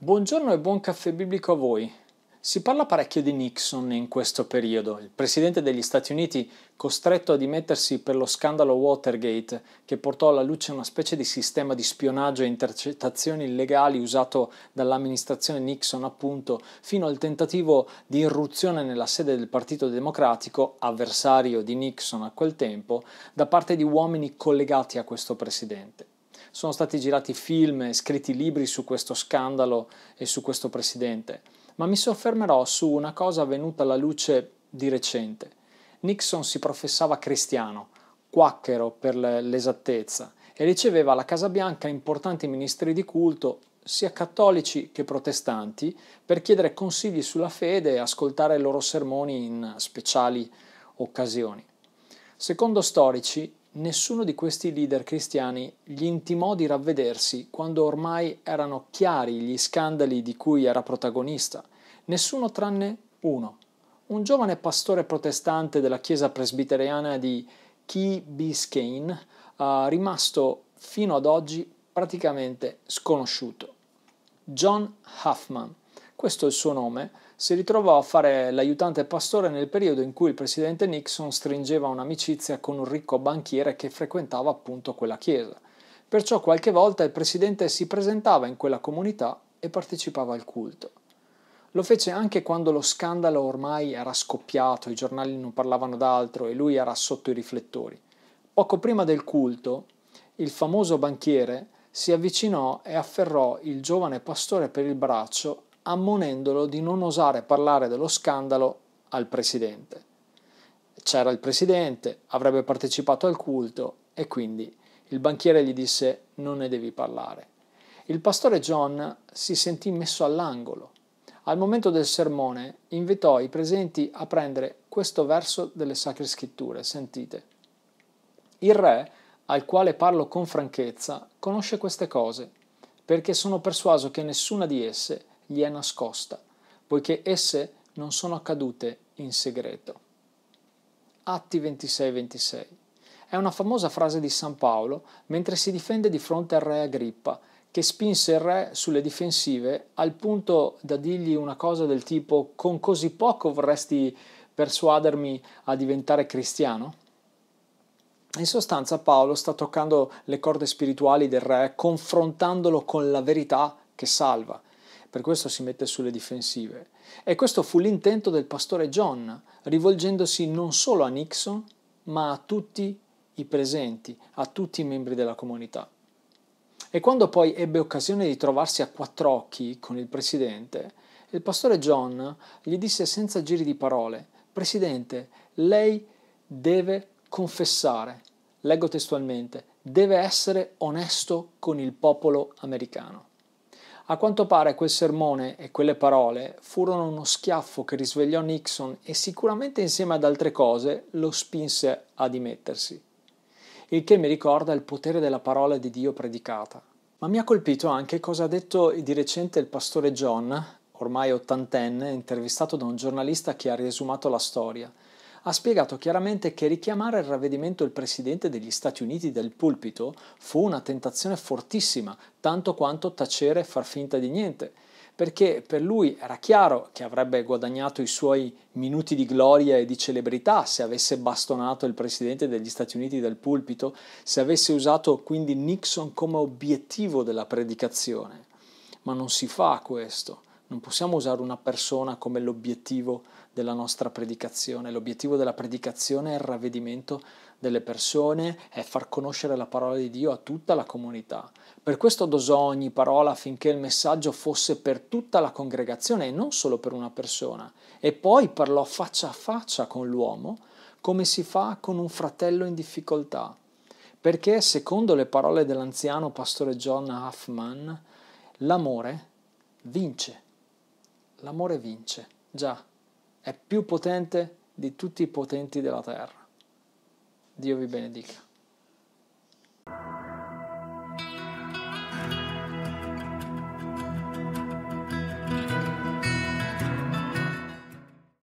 Buongiorno e buon caffè biblico a voi. Si parla parecchio di Nixon in questo periodo, il presidente degli Stati Uniti costretto a dimettersi per lo scandalo Watergate che portò alla luce una specie di sistema di spionaggio e intercettazioni illegali usato dall'amministrazione Nixon appunto fino al tentativo di irruzione nella sede del Partito Democratico, avversario di Nixon a quel tempo, da parte di uomini collegati a questo presidente sono stati girati film e scritti libri su questo scandalo e su questo presidente, ma mi soffermerò su una cosa venuta alla luce di recente. Nixon si professava cristiano, quacchero per l'esattezza, e riceveva alla Casa Bianca importanti ministri di culto, sia cattolici che protestanti, per chiedere consigli sulla fede e ascoltare i loro sermoni in speciali occasioni. Secondo storici, nessuno di questi leader cristiani gli intimò di ravvedersi quando ormai erano chiari gli scandali di cui era protagonista, nessuno tranne uno, un giovane pastore protestante della chiesa presbiteriana di Key Biscayne, eh, rimasto fino ad oggi praticamente sconosciuto, John Huffman questo è il suo nome. Si ritrovò a fare l'aiutante pastore nel periodo in cui il presidente Nixon stringeva un'amicizia con un ricco banchiere che frequentava appunto quella chiesa. Perciò qualche volta il presidente si presentava in quella comunità e partecipava al culto. Lo fece anche quando lo scandalo ormai era scoppiato, i giornali non parlavano d'altro e lui era sotto i riflettori. Poco prima del culto, il famoso banchiere si avvicinò e afferrò il giovane pastore per il braccio ammonendolo di non osare parlare dello scandalo al presidente. C'era il presidente, avrebbe partecipato al culto e quindi il banchiere gli disse non ne devi parlare. Il pastore John si sentì messo all'angolo. Al momento del sermone invitò i presenti a prendere questo verso delle sacre scritture. Sentite. Il re, al quale parlo con franchezza, conosce queste cose, perché sono persuaso che nessuna di esse gli è nascosta, poiché esse non sono accadute in segreto. Atti 26-26 è una famosa frase di San Paolo mentre si difende di fronte al re Agrippa, che spinse il re sulle difensive al punto da dirgli una cosa del tipo con così poco vorresti persuadermi a diventare cristiano? In sostanza Paolo sta toccando le corde spirituali del re confrontandolo con la verità che salva per questo si mette sulle difensive. E questo fu l'intento del pastore John, rivolgendosi non solo a Nixon, ma a tutti i presenti, a tutti i membri della comunità. E quando poi ebbe occasione di trovarsi a quattro occhi con il presidente, il pastore John gli disse senza giri di parole, Presidente, lei deve confessare, leggo testualmente, deve essere onesto con il popolo americano. A quanto pare quel sermone e quelle parole furono uno schiaffo che risvegliò Nixon e sicuramente insieme ad altre cose lo spinse a dimettersi. Il che mi ricorda il potere della parola di Dio predicata. Ma mi ha colpito anche cosa ha detto di recente il pastore John, ormai ottantenne, intervistato da un giornalista che ha riesumato la storia – ha spiegato chiaramente che richiamare il ravvedimento il presidente degli Stati Uniti dal pulpito fu una tentazione fortissima, tanto quanto tacere e far finta di niente, perché per lui era chiaro che avrebbe guadagnato i suoi minuti di gloria e di celebrità se avesse bastonato il presidente degli Stati Uniti dal pulpito, se avesse usato quindi Nixon come obiettivo della predicazione. Ma non si fa questo. Non possiamo usare una persona come l'obiettivo della nostra predicazione. L'obiettivo della predicazione è il ravvedimento delle persone, è far conoscere la parola di Dio a tutta la comunità. Per questo dosò ogni parola affinché il messaggio fosse per tutta la congregazione e non solo per una persona. E poi parlò faccia a faccia con l'uomo, come si fa con un fratello in difficoltà. Perché, secondo le parole dell'anziano pastore John Huffman, l'amore vince l'amore vince, già, è più potente di tutti i potenti della terra. Dio vi benedica.